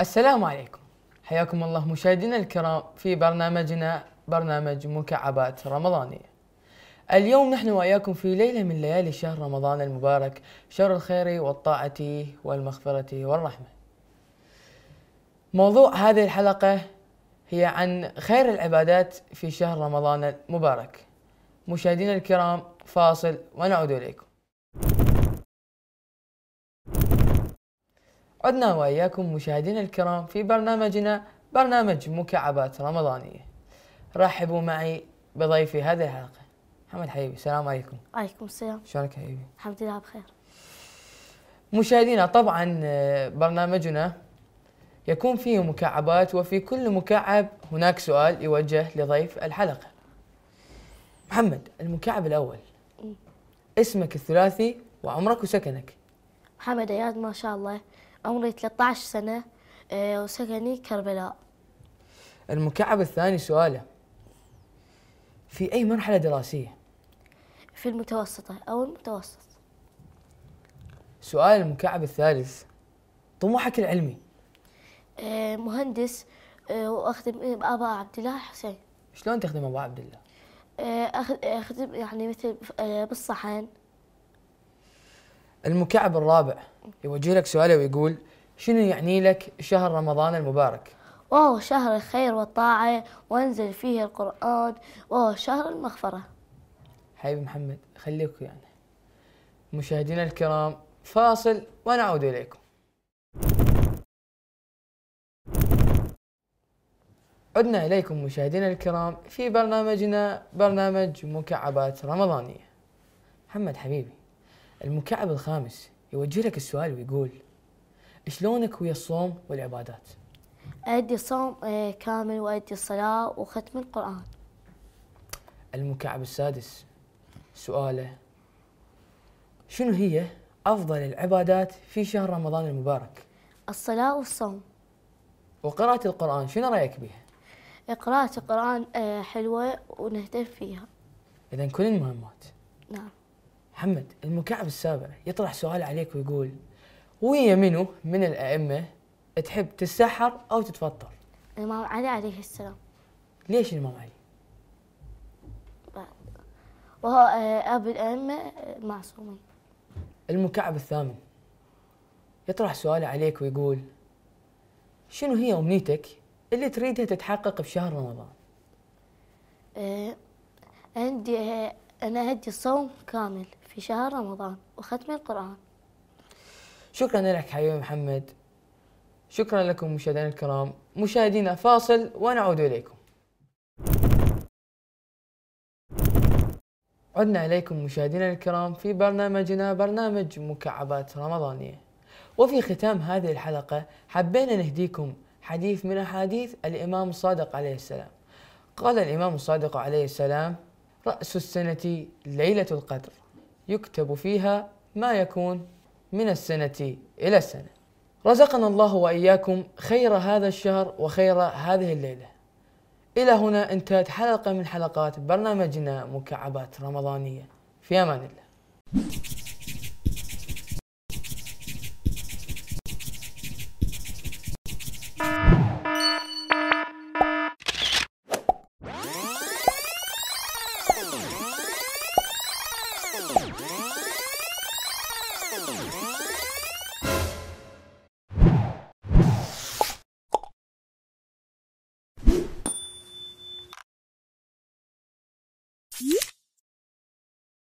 السلام عليكم حياكم الله مشاهدينا الكرام في برنامجنا برنامج مكعبات رمضانية اليوم نحن وإياكم في ليلة من ليالي شهر رمضان المبارك شهر الخير والطاعة والمغفرة والرحمة موضوع هذه الحلقة هي عن خير العبادات في شهر رمضان المبارك مشاهدينا الكرام فاصل ونعود إليكم عدنا وإياكم مشاهدينا الكرام في برنامجنا برنامج مكعبات رمضانية رحبوا معي بضيفي هذه الحلقة محمد حبيبي السلام عليكم عليكم السلام شلونك حبيبي؟ الحمد لله بخير مشاهدينا طبعا آه، برنامجنا يكون فيه مكعبات وفي كل مكعب هناك سؤال يوجه لضيف الحلقة محمد المكعب الأول اسمك الثلاثي وعمرك وسكنك محمد اياد ما شاء الله عمري 13 سنة آه، وسكني كربلاء المكعب الثاني سؤاله في أي مرحلة دراسية؟ في المتوسطة أو المتوسط سؤال المكعب الثالث طموحك العلمي آه، مهندس آه، واخدم ابا عبد الله حسين شلون تخدم ابا عبد الله؟ اخدم يعني مثل بالصحن المكعب الرابع يوجه لك سؤاله ويقول شنو يعني لك شهر رمضان المبارك؟ وهو شهر الخير والطاعة وانزل فيه القرآن وهو شهر المغفرة حبيبي محمد خليك يعني مشاهدينا الكرام فاصل ونعود إليكم عدنا إليكم مشاهدينا الكرام في برنامجنا برنامج مكعبات رمضانية محمد حبيبي المكعب الخامس يوجه لك السؤال ويقول شلونك ويا الصوم والعبادات؟ أدي صوم آه، كامل وأدي الصلاة وختم القرآن المكعب السادس سؤاله شنو هي أفضل العبادات في شهر رمضان المبارك؟ الصلاة والصوم وقراءة القرآن شنو رأيك بها؟ قراءة القرآن آه، حلوة ونهتم فيها إذا كل المهمات نعم محمد المكعب السابع يطرح سؤال عليك ويقول ويا منو من الأئمة تحب تتسحر أو تتفطر؟ الإمام علي عليه السلام ليش الإمام علي؟ وهو آه، أبو الأئمة آه، معصومين المكعب الثامن يطرح سؤال عليك ويقول شنو هي أمنيتك اللي تريدها تتحقق بشهر رمضان؟ آه، عندي أنا عندي الصوم كامل في شهر رمضان وختم القرآن شكرا لك حبيبي محمد شكرا لكم مشاهدينا الكرام مشاهدينا فاصل ونعود إليكم عدنا إليكم مشاهدينا الكرام في برنامجنا برنامج مكعبات رمضانية وفي ختام هذه الحلقة حبينا نهديكم حديث من أحاديث الإمام الصادق عليه السلام قال الإمام الصادق عليه السلام رأس السنة ليلة القدر يكتب فيها ما يكون من السنة إلى السنة رزقنا الله وإياكم خير هذا الشهر وخير هذه الليلة إلى هنا انتهت حلقة من حلقات برنامجنا مكعبات رمضانية في أمان الله you